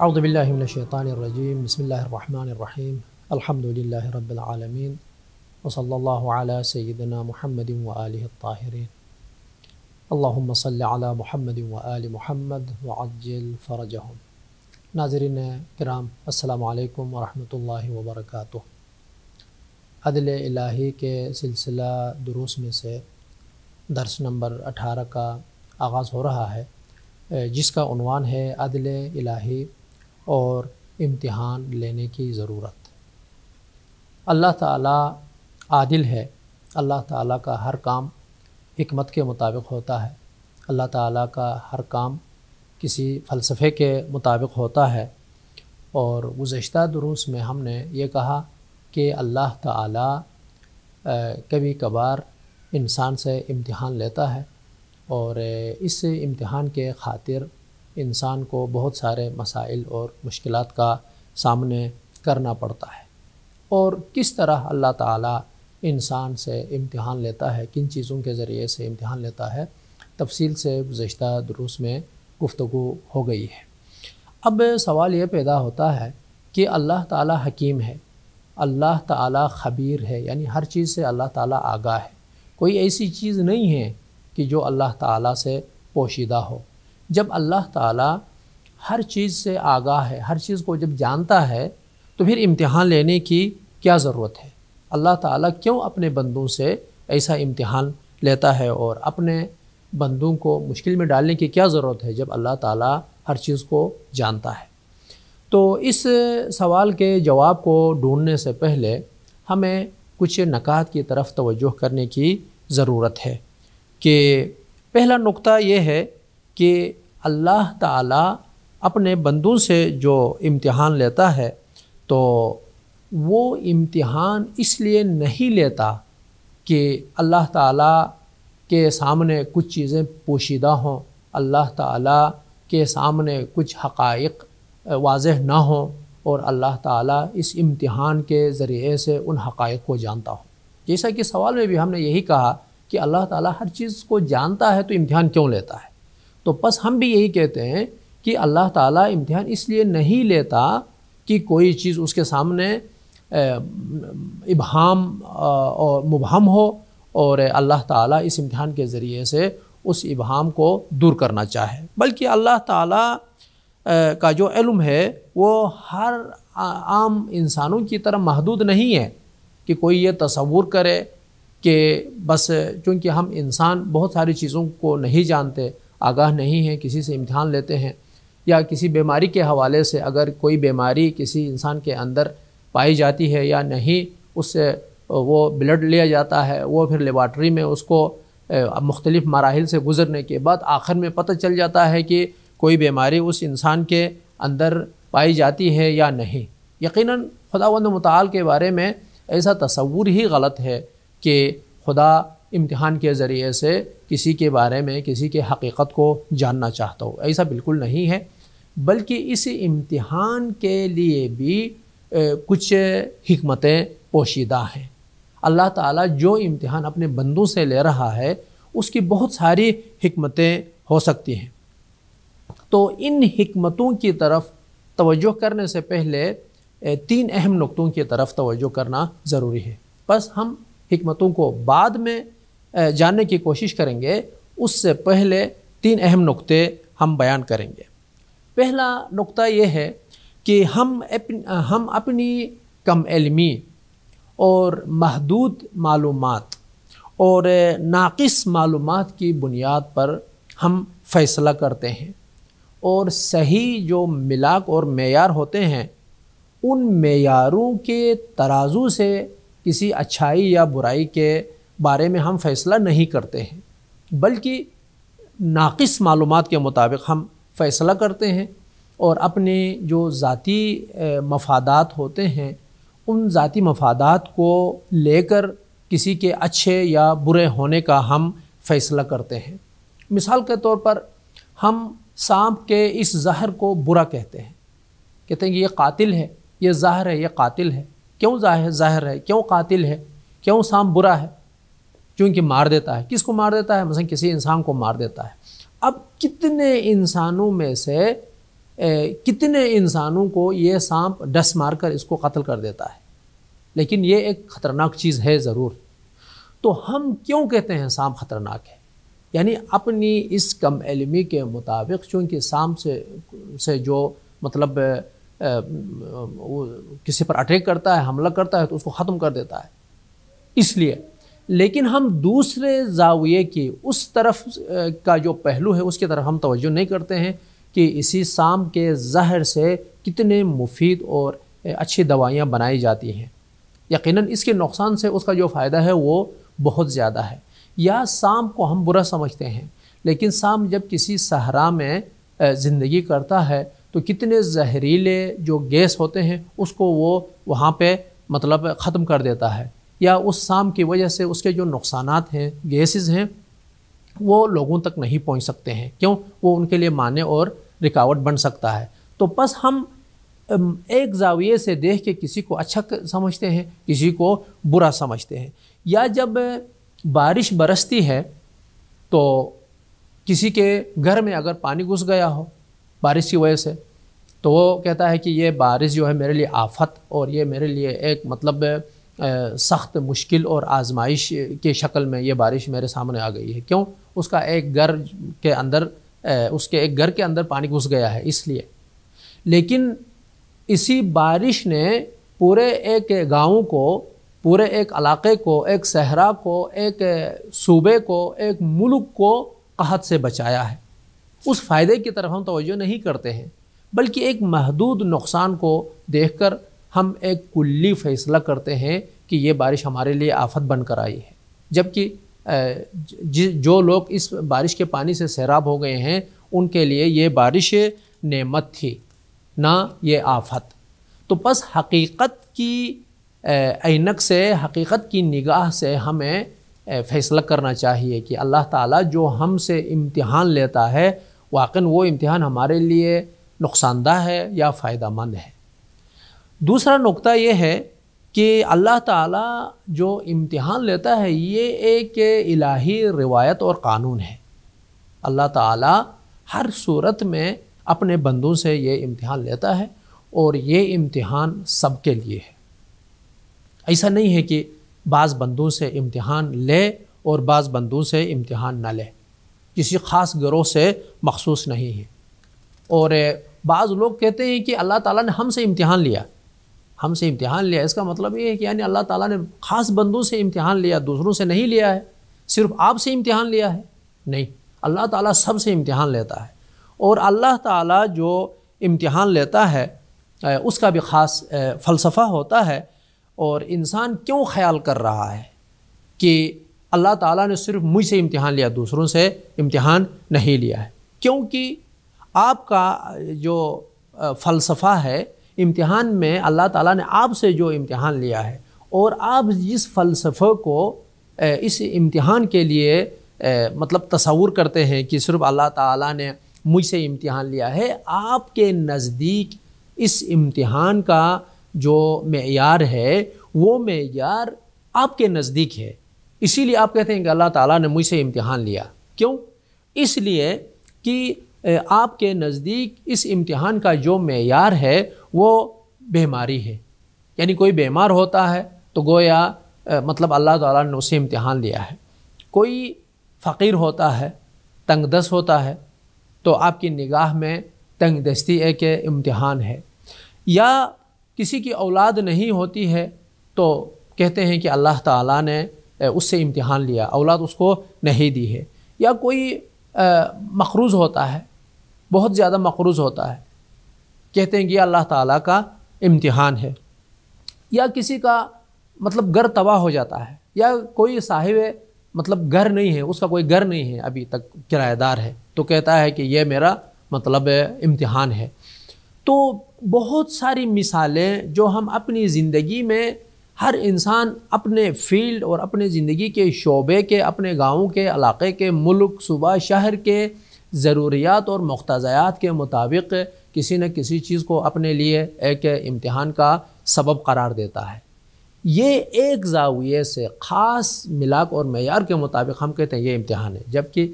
أعوذ بالله من الشيطان الرجيم بسم الله الرحمن الرحيم الحمد لله رب العالمين وصلى الله على سيدنا محمد وآله الطاهرين اللهم صل على محمد وآل محمد وعجل فرجهم ناظرين كرام السلام عليكم ورحمة الله وبركاته अदल इलाही के सिलसिला दुरुस में से दर्स नंबर अठारह का आगाज़ हो रहा है जिसका उनवान है अदल इलाही और इम्तिहान लेने की ज़रूरत अल्लाह ताला आदिल है अल्लाह ताला का हर काम हमत के मुताबिक होता है अल्लाह ताला का हर काम किसी फ़लसफ़े के मुताबिक होता है और गुज्त दुरूस में हमने ये कहा कि अल्लाह ताला कभी कभार इंसान से इम्तहान लेता है और इस इम्तहान के खातिर इंसान को बहुत सारे मसाइल और मुश्किल का सामने करना पड़ता है और किस तरह अल्लाह ताला इंसान से इम्तहान लेता है किन चीज़ों के ज़रिए से इम्तहान लेता है तफसील से गुज्त दरूस में गुफ्तु हो गई है अब सवाल ये पैदा होता है कि अल्लाह ताला हकीम है अल्लाह ताला ख़बीर है यानी हर चीज़ से अल्लाह ताला आगा है कोई ऐसी चीज़ नहीं है कि जो अल्लाह ताला से पोशीदा हो जब अल्लाह ताला हर चीज़ से आगा है हर चीज़ को जब जानता है तो फिर इम्तहान लेने की क्या ज़रूरत है अल्लाह ताला क्यों अपने बंदों से ऐसा इम्तहान लेता है और अपने बंदों को मुश्किल में डालने की क्या ज़रूरत है जब अल्लाह ताला हर चीज़ को जानता है तो इस सवाल के जवाब को ढूंढने से पहले हमें कुछ नकात की तरफ तवज्जो करने की ज़रूरत है कि पहला नुक्ता ये है कि अल्लाह ताला अपने बंदों से जो इम्तिहान लेता है तो वो इम्तिहान इसलिए नहीं लेता कि अल्लाह ताला के सामने कुछ चीज़ें पोशीदा हों अल्लाह ताला के सामने कुछ हक़ाइक वाज ना हो और अल्लाह ताला इस इम्तिहान के ज़रिए से उन हकायक को जानता हो जैसा कि सवाल में भी हमने यही कहा कि अल्लाह ताला हर चीज़ को जानता है तो इम्तिहान क्यों लेता है तो बस हम भी यही कहते हैं कि अल्लाह ताला इम्तिहान इसलिए नहीं लेता कि कोई चीज़ उसके सामने इबहम और मुबहम हो और अल्लाह ताला इस इम्तिहान के ज़रिए से उस इबहम को दूर करना चाहे बल्कि अल्लाह ताला का जो इलम है वो हर आम इंसानों की तरह महदूद नहीं है कि कोई ये तस्वूर करे कि बस चूँकि हम इंसान बहुत सारी चीज़ों को नहीं जानते आगाह नहीं है किसी से इम्तहान लेते हैं या किसी बीमारी के हवाले से अगर कोई बीमारी किसी इंसान के अंदर पाई जाती है या नहीं उससे वो ब्लड लिया जाता है वो फिर लेबार्ट्री में उसको मुख्तलिफ़ मराहल से गुज़रने के बाद आखिर में पता चल जाता है कि कोई बीमारी उस इंसान के अंदर पाई जाती है या नहीं यकीनन खुदावंद मताल के बारे में ऐसा तस्वूर ही गलत है कि खुदा इम्तहान के ज़रिए से किसी के बारे में किसी के हकीकत को जानना चाहता हो ऐसा बिल्कुल नहीं है बल्कि इस इम्तहान के लिए भी कुछ हमतें पोशीदा हैं अल्लाह ताला जो इम्तहान अपने बंदों से ले रहा है उसकी बहुत सारी हमतें हो सकती हैं तो इन हमतों की तरफ तोज्जो करने से पहले तीन अहम नुकतों की तरफ तोज्जो करना ज़रूरी है बस हम हमतों को बाद में जानने की कोशिश करेंगे उससे पहले तीन अहम नुकते हम बयान करेंगे पहला नुक्ता ये है कि हम अपन, हम अपनी कम इलमी और महदूद मालूम और नाक़स मालूम की बुनियाद पर हम फैसला करते हैं और सही जो मिलाक और मैार होते हैं उन मैारों के तराजू से किसी अच्छाई या बुराई के बारे में हम फैसला नहीं करते हैं बल्कि नाक़स मालूम के मुताबिक हम फैसला करते हैं और अपने जो ज़ाती मफादात होते हैं उन ज़ाती मफादात को लेकर किसी के अच्छे या बुरे होने का हम फैसला करते हैं मिसाल के तौर पर हम सांप के इस जहर को बुरा कहते हैं कहते हैं कि ये कातिल है ये जहर है ये कातिल है क्यों जाहिर जहर है क्यों कातिल है क्यों सांप बुरा है क्योंकि मार देता है किसको मार देता है मसलन किसी इंसान को मार देता है अब कितने इंसानों में से ए, कितने इंसानों को ये सांप डस मार कर इसको कत्ल कर देता है लेकिन ये एक ख़तरनाक चीज़ है ज़रूर तो हम क्यों कहते हैं सांप ख़तरनाक है यानी अपनी इस कम इलमी के मुताबिक चूँकि शाम से से जो मतलब वो किसी पर अटैक करता है हमला करता है तो उसको ख़त्म कर देता है इसलिए लेकिन हम दूसरे जाविये की उस तरफ का जो पहलू है उसकी तरफ हम तवज्जो नहीं करते हैं कि इसी शाम के जहर से कितने मुफीद और अच्छी दवाइयाँ बनाई जाती हैं यकीनन इसके नुकसान से उसका जो फ़ायदा है वो बहुत ज़्यादा है या शाम को हम बुरा समझते हैं लेकिन शाम जब किसी सहरा में ज़िंदगी करता है तो कितने जहरीले जो गैस होते हैं उसको वो वहाँ पे मतलब ख़त्म कर देता है या उस शाम की वजह से उसके जो नुकसान हैं गैसेस हैं वो लोगों तक नहीं पहुँच सकते हैं क्यों वो उनके लिए माने और रिकावट बन सकता है तो बस हम एक जाविए से देख के किसी को अच्छा समझते हैं किसी को बुरा समझते हैं या जब बारिश बरसती है तो किसी के घर में अगर पानी घुस गया हो बारिश की वजह से तो वो कहता है कि ये बारिश जो है मेरे लिए आफत और ये मेरे लिए एक मतलब सख्त मुश्किल और आजमाइश के शक्ल में ये बारिश मेरे सामने आ गई है क्यों उसका एक घर के अंदर उसके एक घर के अंदर पानी घुस गया है इसलिए लेकिन इसी बारिश ने पूरे एक गांव को पूरे एक इलाके को एक सहरा को एक सूबे को एक मुल्क को कहत से बचाया है उस फ़ायदे की तरफ हम तोज्जो नहीं करते हैं बल्कि एक महदूद नुकसान को देख कर हम एक कुल्ली फ़ैसला करते हैं कि ये बारिश हमारे लिए आफत बनकर आई है जबकि जो लोग इस बारिश के पानी से सैराब हो गए हैं उनके लिए ये बारिश नेमत थी ना ये आफत तो बस हकीकत की ऐनक से हकीकत की निगाह से हमें फ़ैसला करना चाहिए कि अल्लाह ताला जो हमसे इम्तिहान लेता है वाकई वो इम्तिहान हमारे लिए नुकसानदा है या फ़ायदा मंद है दूसरा नुक्ता ये है कि अल्लाह ताला जो इम्तिहान लेता है ये एक इलाही रिवायत और कानून है अल्लाह ताला हर सूरत में अपने बंदों से ये इम्तिहान लेता है और ये इम्तिहान सब के लिए है ऐसा नहीं है कि बाज़ बंदों से इम्तहान ले और बाज़ बंदों से इम्तहान ना ले किसी ख़ास गरोह से मखसूस नहीं है और बाज़ लोग कहते हैं कि अल्लाह ताला ने हमसे इम्तहान लिया हमसे इम्तहान लिया इसका मतलब ये है कि यानी अल्लाह ताला ने ख़ास बंदों से इम्तहान लिया दूसरों से नहीं लिया है सिर्फ आपसे इम्तहान लिया है नहीं अल्लाह ताला सब से इम्तहान लेता है और अल्लाह ताला जो इम्तिहान लेता है उसका भी ख़ास फ़लसफ़ा होता है और इंसान क्यों ख्याल कर रहा है कि अल्लाह ताला ने सिर्फ मुझ से इम्तिहान लिया दूसरों से इम्तिहान नहीं लिया है क्योंकि आपका जो फ़लसफ़ा है इम्तिहान में अल्लाह ताला ने आपसे जो इम्तिहान लिया है और आप जिस फ़लसफ़े को इस इम्तिहान के लिए मतलब तस्वूर करते हैं कि सिर्फ अल्लाह ताला ने मुझसे इम्तिहान लिया है आपके नज़दीक इस इम्तिहान का जो मैार है वो मैार आपके नज़दीक है इसीलिए आप कहते हैं कि अल्लाह ताला ने मुझसे इम्तिहान लिया क्यों इसलिए कि आपके नज़दीक इस इम्तिहान का जो मैार है वो बीमारी है यानी कोई बीमार होता है तो गोया मतलब अल्लाह ताला ने उसे इम्तिहान लिया है कोई फ़कीर होता है तंगदस होता है तो आपकी निगाह में तंगदस्ती एक इम्तिहान है या किसी की औलाद नहीं होती है तो कहते हैं कि अल्लाह ताला ने उससे इम्तिहान लिया औलाद उसको नहीं दी है या कोई मकरूज़ होता है बहुत ज़्यादा मकरूज़ होता है कहते हैं कि अल्लाह ताला का इम्तिहान है या किसी का मतलब घर तबाह हो जाता है या कोई साहिब मतलब घर नहीं है उसका कोई घर नहीं है अभी तक किराएदार है तो कहता है कि यह मेरा मतलब इम्तिहान है तो बहुत सारी मिसालें जो हम अपनी ज़िंदगी में हर इंसान अपने फील्ड और अपने ज़िंदगी के शोबे के अपने गाँव के इलाके के मुल्क सुबह शहर के ज़रूरियात और मख्तज़ात के मुताबिक किसी न किसी चीज़ को अपने लिए एक इम्तहान का सबब करार देता है ये एक जाविये से ख़ास मिलाक और मैार के मुताबिक हम कहते हैं ये इम्तहान है जबकि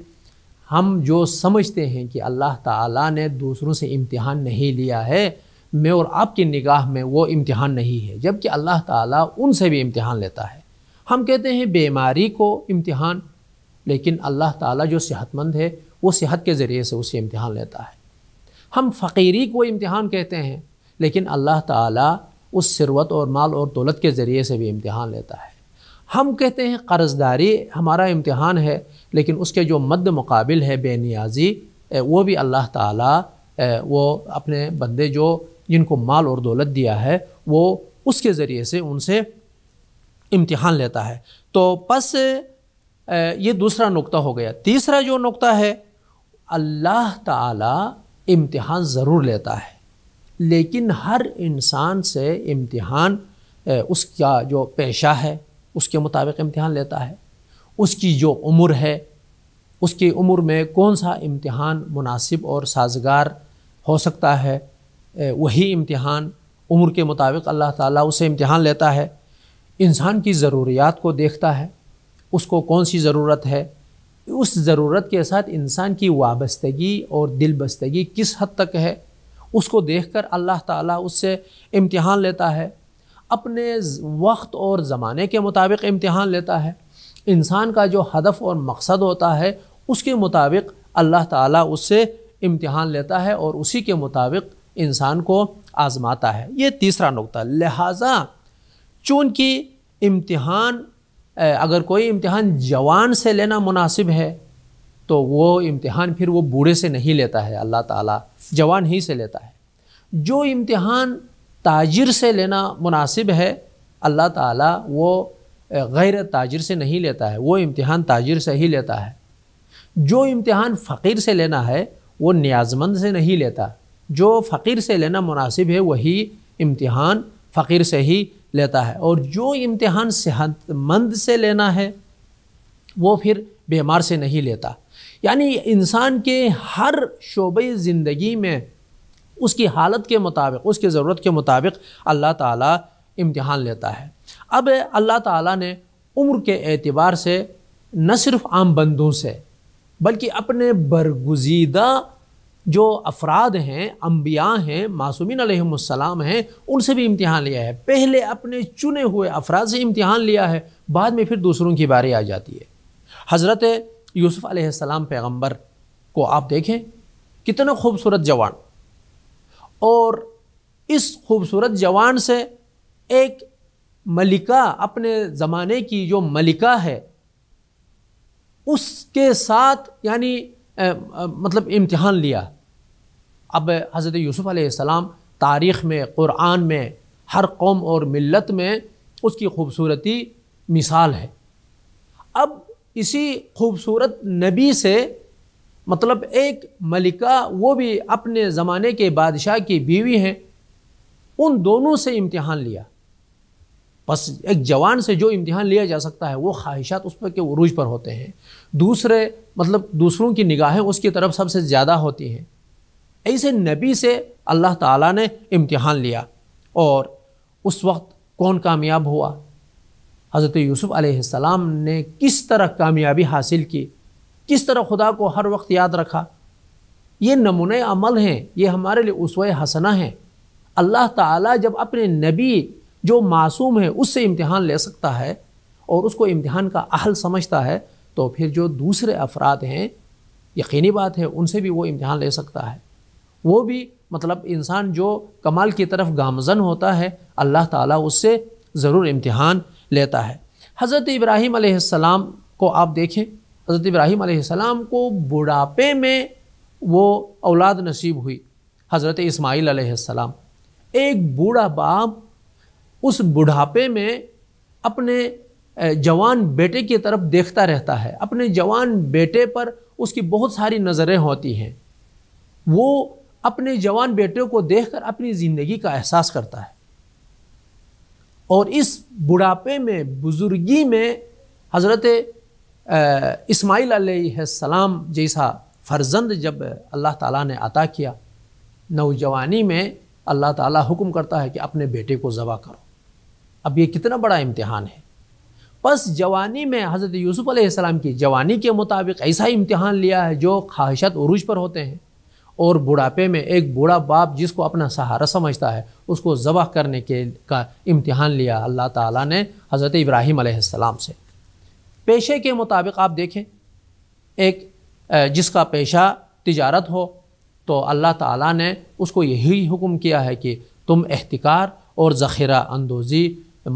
हम जो समझते हैं कि अल्लाह ताला ने दूसरों से इम्तिहान नहीं लिया है मैं और आपकी निगाह में वो इम्तिहान नहीं है जबकि अल्लाह ताला उनसे भी इम्तिहान लेता है हम कहते हैं बीमारी को इम्तिहान लेकिन अल्लाह ताला जो सेहतमंद है वो सेहत के ज़रिए से उसे इम्तिहान लेता है हम फ़कीरी को इम्तिहान कहते हैं लेकिन अल्लाह ताला उस सिरवत और माल और दौलत के ज़रिए से भी इम्तिहान लेता है हम कहते हैं कर्ज़दारी हमारा इम्तहान है लेकिन उसके जो मद्द मुकाबिल है बेनियाजी वो भी अल्लाह ताला वो अपने बंदे जो जिनको माल और दौलत दिया है वो उसके ज़रिए से उनसे इम्तहान लेता है तो बस ये दूसरा नुक्ता हो गया तीसरा जो नुक्ता है अल्लाह ताला इम्तहान ज़रूर लेता है लेकिन हर इंसान से इम्तहान उसका जो पेशा है उसके मुताबिक इम्तहान लेता है उसकी जो उम्र है उसकी उम्र में कौन सा इम्तहान मुनासिब और साजगार हो सकता है वही इम्तहान उम्र के मुताबिक अल्लाह ताला उसे इम्तहान लेता है इंसान की ज़रूरियात को देखता है उसको कौन सी ज़रूरत है उस ज़रूरत के साथ इंसान की वाबस्तगी और दिलबस्तगी किस हद तक है उसको देखकर अल्लाह ताला उससे इम्तहान लेता है अपने वक्त और ज़माने के मुताबिक इम्तहान लेता है इंसान का जो हदफ और मकसद होता है उसके मुताबिक अल्लाह ताला उससे इम्तहान लेता है और उसी के मुताबिक इंसान को आज़माता है ये तीसरा नुकता लिहाजा चूँकि इम्तहान अगर कोई इम्तहान जवान से लेना मुनासिब है तो वो इम्तहान फिर वो बूढ़े से नहीं लेता है अल्लाह ताला जवान ही से लेता है जो इम्तहान ताजिर से लेना मुनासिब है अल्लाह ताला वो गैर ताजिर से नहीं लेता है वो इम्तिहान ताजिर से ही लेता है जो इम्तिहान फ़कीर से लेना है वो न्याजमंद से नहीं लेता जो फ़कीर से लेना मुनासिब है वही इम्तिहान फ़कीर से ही लेता है और जो इम्तिहान सेहतमंद से लेना है वो फिर बीमार से नहीं लेता यानी इंसान के हर शोबे ज़िंदगी में उसकी हालत के मुताबिक उसकी ज़रूरत के मुताबिक अल्लाह ताला इम्तिहान लेता है अब अल्लाह ताला ने उम्र के एतबार से न सिर्फ आम बंदों से बल्कि अपने बरगुजीदा जो अफराद हैं अम्बिया हैं मासूमिन अलैहिस्सलाम हैं उनसे भी इम्तहान लिया है पहले अपने चुने हुए अफराद से इम्तहान लिया है बाद में फिर दूसरों की बारी आ जाती है हज़रत यूसुफ़ पैगम्बर को आप देखें कितना खूबसूरत जवान और इस खूबसूरत जवान से एक मलिका अपने ज़माने की जो मलिका है उसके साथ यानी आ, आ, मतलब इम्तहान लिया अब हज़रत यूसुफ़ आसमाम तारीख़ में क़ुरान में हर कौम और मिलत में उसकी खूबसूरती मिसाल है अब इसी खूबसूरत नबी से मतलब एक मलिका वो भी अपने ज़माने के बादशाह की बीवी हैं उन दोनों से इम्तिहान लिया बस एक जवान से जो इम्तिहान लिया जा सकता है वो ख्वाहिशात उस पर के उरूज पर होते हैं दूसरे मतलब दूसरों की निगाहें उसकी तरफ सबसे ज़्यादा होती हैं ऐसे नबी से अल्लाह ताला ने इम्तिहान लिया और उस वक्त कौन कामयाब हुआ हज़रत यूसुफ़ ने किस तरह कामयाबी हासिल की किस तरह खुदा को हर वक्त याद रखा ये नमूने अमल हैं ये हमारे लिए उसव हसना है अल्लाह ताला जब अपने नबी जो मासूम है उससे इम्तिहान ले सकता है और उसको इम्तिहान का अहल समझता है तो फिर जो दूसरे अफराद हैं यकीनी बात है उनसे भी वो इम्तिहान ले सकता है वो भी मतलब इंसान जो कमाल की तरफ गामजन होता है अल्लाह ताला उससे ज़रूर इम्तिहान लेता है हज़रत इब्राहीम आसमाम को आप देखें हज़रत इब्राहिम आसमाम को बुढ़ापे में वो औलाद नसीब हुई हज़रत इस्माईल आसमाम एक बूढ़ा बाप उस बुढ़ापे में अपने जवान बेटे की तरफ देखता रहता है अपने जवान बेटे पर उसकी बहुत सारी नज़रें होती हैं वो अपने जवान बेटे को देखकर अपनी ज़िंदगी का एहसास करता है और इस बुढ़ापे में बुज़ुर्गी में हज़रत इस्माइल सलाम जैसा फ़र्जंद जब अल्लाह ताला ने अता किया नौजवानी में अल्लाह ताला हुक्म करता है कि अपने बेटे को ज़बा करो अब ये कितना बड़ा इम्तहान है बस जवानी में हज़रत यूसुफ़ अलैहिस्सलाम की जवानी के मुताबिक ऐसा इम्तहान लिया है जो ख्वाहिशत उरूज पर होते हैं और बुढ़ापे में एक बूढ़ा बाप जिसको अपना सहारा समझता है उसको ज़बह करने के का इम्तहान लिया अल्लाह ताला ने हज़रत इब्राहिम अलैहिस्सलाम से पेशे के मुताबिक आप देखें एक जिसका पेशा तिजारत हो तो अल्लाह ताला ने उसको यही हुक्म किया है कि तुम एहतिकार और ज़ख़ीरा अंदोज़ी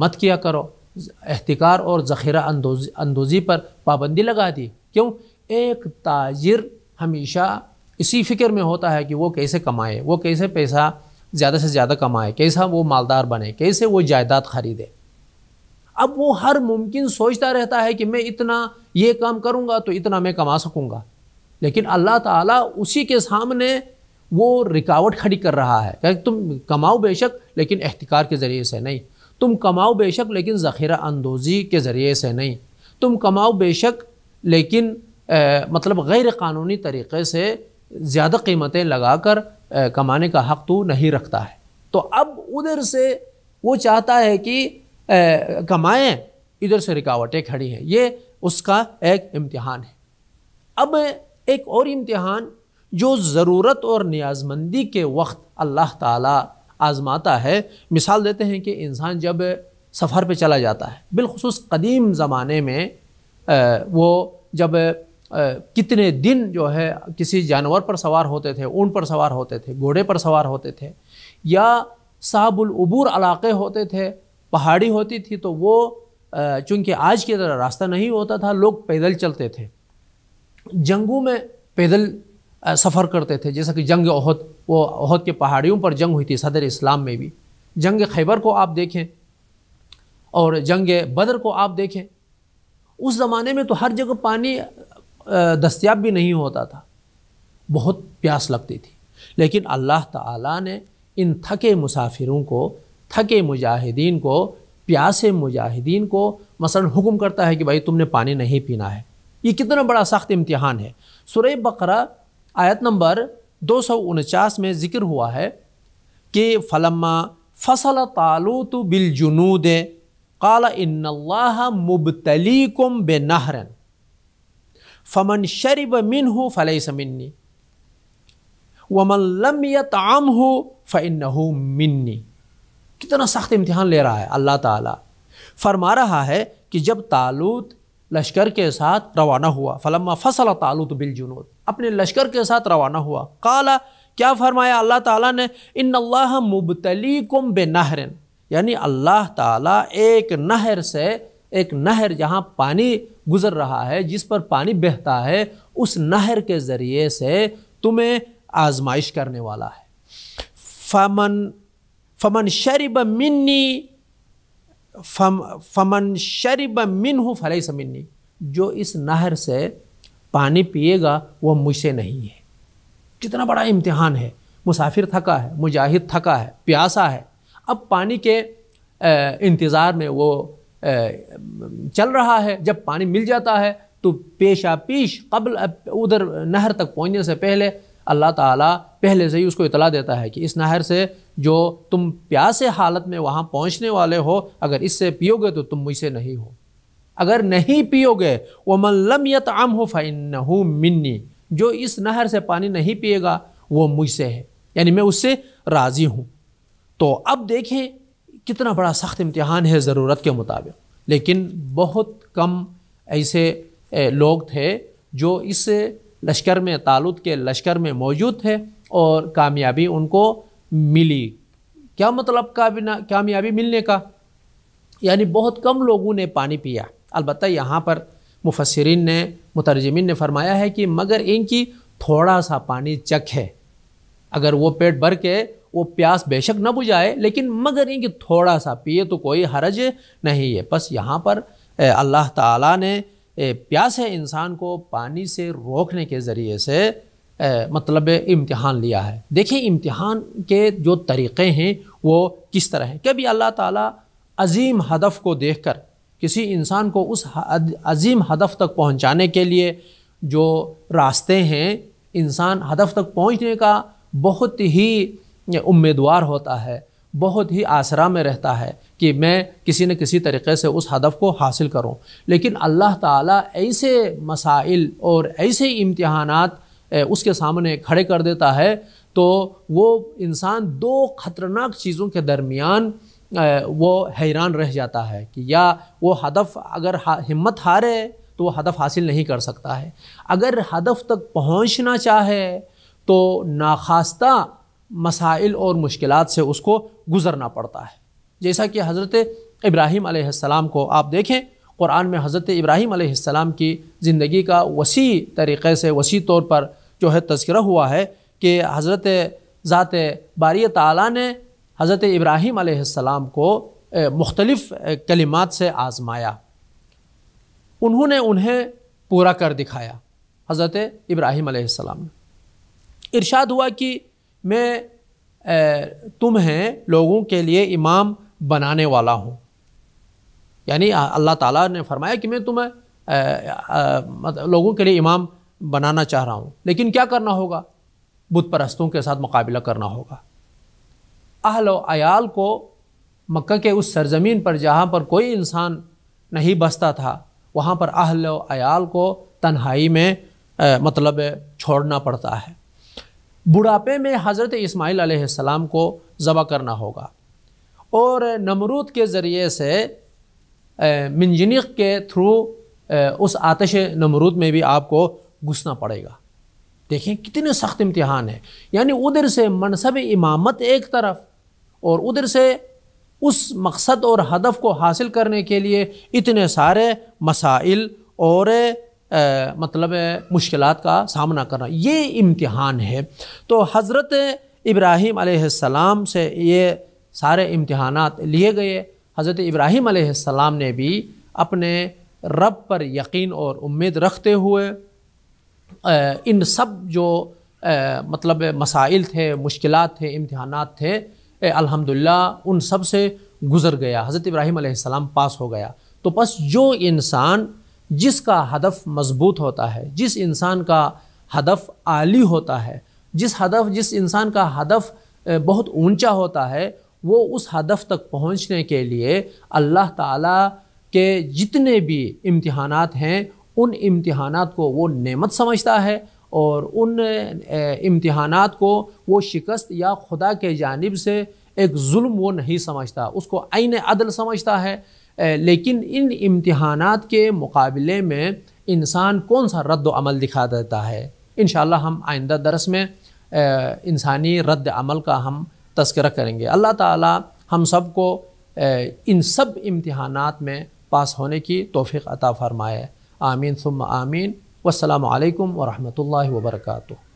मत किया करो एहतिकार और ज़ख़ीरा अंदोज़ी अंदोज़ी पर पाबंदी लगा दी क्यों एक ताजिर हमेशा इसी फिक्र में होता है कि वो कैसे कमाए वो कैसे पैसा ज़्यादा से ज़्यादा कमाए कैसा वो मालदार बने कैसे वो जायदाद ख़रीदे अब वो हर मुमकिन सोचता रहता है कि मैं इतना ये काम करूँगा तो इतना मैं कमा सकूँगा लेकिन अल्लाह ताला उसी के सामने वो रिकावट खड़ी कर रहा है क्या तुम कमाओ बेशक लेकिन एहतिकार के ज़रिए से नहीं तुम कमाओ बेशक लेकिन ज़ख़ीरा अंदोज़ी के ज़रिए से नहीं तुम कमाओ बेशक लेकिन ए, मतलब गैर कानूनी तरीके से ज़्यादा कीमतें लगा कर ए, कमाने का हक़ तो नहीं रखता है तो अब उधर से वो चाहता है कि कमाएँ इधर से रुकावटें खड़ी हैं ये उसका एक इम्तिहान है अब एक और इम्तिहान जो ज़रूरत और नियाजमंदी के वक्त अल्लाह ताला आज़माता है मिसाल देते हैं कि इंसान जब सफ़र पे चला जाता है बिलखसूस कदीम ज़माने में वो जब कितने दिन जो है किसी जानवर पर सवार होते थे ऊँट पर सवार होते थे घोड़े पर सवार होते थे या साबुल अबूर इलाके होते थे पहाड़ी होती थी तो वो चूँकि आज की तरह रास्ता नहीं होता था लोग पैदल चलते थे जंगों में पैदल सफ़र करते थे जैसा कि जंग ओहद वो अहद के पहाड़ियों पर जंग हुई थी सदर इस्लाम में भी जंग खैबर को आप देखें और जंग बदर को आप देखें उस ज़माने में तो हर जगह पानी दस्तियाब भी नहीं होता था बहुत प्यास लगती थी लेकिन अल्लाह ताला ने इन थके मुसाफिरों को थके मुजाहिदीन को प्यासे मुजाहिदीन को मसलन हुक्म करता है कि भाई तुमने पानी नहीं पीना है ये कितना बड़ा सख्त इम्तहान है सुरह बकरा आयत नंबर दो में ज़िक्र हुआ है कि फलम्मा फसल तालूत बिल काला इन्ला मुबतली कुम बे फमन शरब मिन हो फ़लई समिन्नी वमन लम यम हो फ़िन मिन्नी कितना सख्त इम्तहान ले रहा है अल्लाह ताला फरमा रहा है कि जब तालूत लश्कर के साथ रवाना हुआ फलम्मा फसल तालूत बिल जुनूद अपने लश्कर के साथ रवाना हुआ काला क्या फरमाया अल्लाह ताला ने इन अल्लाह मुबतली कुम बे नहरन यानी अल्लाह ताला एक नहर से एक नहर जहाँ पानी गुज़र रहा है जिस पर पानी बहता है उस नहर के ज़रिए से तुम्हें आजमाइश करने वाला है फमन फमन शरिब मिन्नी फमन शरिब मिन हूँ फलई मिन्नी जो इस नहर से पानी पिएगा वह मुझसे नहीं है कितना बड़ा इम्तहान है मुसाफिर थका है मुजाहिद थका है प्यासा है अब पानी के इंतज़ार में वो चल रहा है जब पानी मिल जाता है तो पेशा पीश कबल उधर नहर तक पहुँचने से पहले अल्लाह ताला पहले से ही उसको इतला देता है कि इस नहर से जो तुम प्यासे हालत में वहाँ पहुँचने वाले हो अगर इससे पियोगे तो तुम मुझसे नहीं हो अगर नहीं पियोगे वो मल्लम आम हो फ़ैन मिन्नी जो इस नहर से पानी नहीं पिएगा वो मुझसे है यानी मैं उससे राज़ी हूँ तो अब देखें कितना बड़ा सख्त इम्तहान है ज़रूरत के मुताबिक लेकिन बहुत कम ऐसे लोग थे जो इस लश्कर में तालुद के लश्कर में मौजूद थे और कामयाबी उनको मिली क्या मतलब कामयाबी मिलने का यानी बहुत कम लोगों ने पानी पिया अलबत् यहाँ पर मुफसरिन ने मुतरजमिन ने फरमाया है कि मगर इनकी थोड़ा सा पानी चख है अगर वो पेट भर के वो प्यास बेशक न बुझाए लेकिन मगर इनकी थोड़ा सा पिए तो कोई हरज नहीं है बस यहाँ पर अल्लाह ताला ने प्यास है इंसान को पानी से रोकने के ज़रिए से मतलब इम्तहान लिया है देखिए इम्तहान के जो तरीक़े हैं वो किस तरह हैं कभी अल्लाह ताला अजीम हदफ़ को देख कर किसी इंसान को उस अजीम हदफ़ तक पहुँचाने के लिए जो रास्ते हैं इंसान हदफ़ तक पहुँचने का बहुत ही उम्मीदवार होता है बहुत ही आसरा में रहता है कि मैं किसी न किसी तरीके से उस हदफ़ को हासिल करूं लेकिन अल्लाह ताला ऐसे मसाइल और ऐसे इम्तहानात उसके सामने खड़े कर देता है तो वो इंसान दो ख़तरनाक चीज़ों के दरमियान वो हैरान रह जाता है कि या वो हदफ अगर हा, हिम्मत हारे तो वो हदफ हासिल नहीं कर सकता है अगर हदफ तक पहुंचना चाहे तो नाखास्ता मसाइल और मुश्किल से उसको गुज़रना पड़ता है जैसा कि हज़रत इब्राहीम आसमाम को आप देखें कुरान में हज़रत इब्राहीम आसमाम की ज़िंदगी का वसी तरीक़े से वसी तौर पर जो है तस्करा हुआ है कि हज़रत ज़ात बारी ताली ने हज़रत इब्राहीम आसमाम को मुख्तलफ़ कलिमात से आज़माया उन्होंने उन्हें पूरा कर दिखाया हज़रत इब्राहीम आसमाम ने इर्शाद हुआ कि मैं तुम्हें लोगों के लिए इमाम बनाने वाला हूँ यानी अल्लाह ताला ने फरमाया कि मैं तुम्हें लोगों के लिए इमाम बनाना चाह रहा हूँ लेकिन क्या करना होगा बुत परस्तों के साथ मुकाबला करना होगा अहल अयाल को मक्का के उस सरजमीन पर जहाँ पर कोई इंसान नहीं बसता था वहाँ पर अहल अयाल को तन्हाई में आ, मतलब छोड़ना पड़ता है बुढ़ापे में हज़रत इस्माइल आसमाम को ज़बह करना होगा और नमरूद के ज़रिए से मिनजनिक के थ्रू उस आतश नमरूद में भी आपको घुसना पड़ेगा देखें कितने सख्त इम्तहान है यानी उधर से मनसब इमामत एक तरफ और उधर से उस मकसद और हदफ को हासिल करने के लिए इतने सारे मसाइल और ए, मतलब मुश्किल का सामना करना ये इम्तहान है तो हज़रत इब्राहीम सलाम से ये सारे इम्तहान लिए गए हज़रत इब्राहीम सलाम ने भी अपने रब पर यकीन और उम्मीद रखते हुए इन सब जो मतलब मसाइल थे मुश्किल थे इम्तहान थे अल्हम्दुलिल्लाह उन सब से गुज़र गया हज़रत इब्राहिम सलाम पास हो गया तो बस जो इंसान जिसका हदफ मजबूत होता है जिस इंसान का हदफ आली होता है जिस हदफ जिस इंसान का हदफ बहुत ऊंचा होता है वो उस हदफ तक पहुंचने के लिए अल्लाह ताला के जितने भी इम्तहानात हैं ઉન ઇમતિયાનાત કો વો નેમત સમજતા હૈ ઓર ઉન ઇમતિયાનાત કો વો શિકસ્ત يا ખુદા કે જાનિબ સે એક zulm વો નહીં સમજતા ઉસકો આયને अदल સમજતા હૈ લેકિન ઇન ઇમતિયાનાત કે મુકાબલે મેં ઇન્સાન કонસા રદુ अमल દિખા દેતા હૈ ઇનશા અલ્લાહ હમ આયندہ દર્સ મેં ઇન્સાની રદુ अमल કા હમ તઝકિરા કરેંગે અલ્લાહ તઆલા હમ સબકો ઇન સબ ઇમતિયાનાત મેં પાસ હોને કી તૌફીક અતા ફરમાયે آمين ثم آمين والسلام عليكم ورحمة الله وبركاته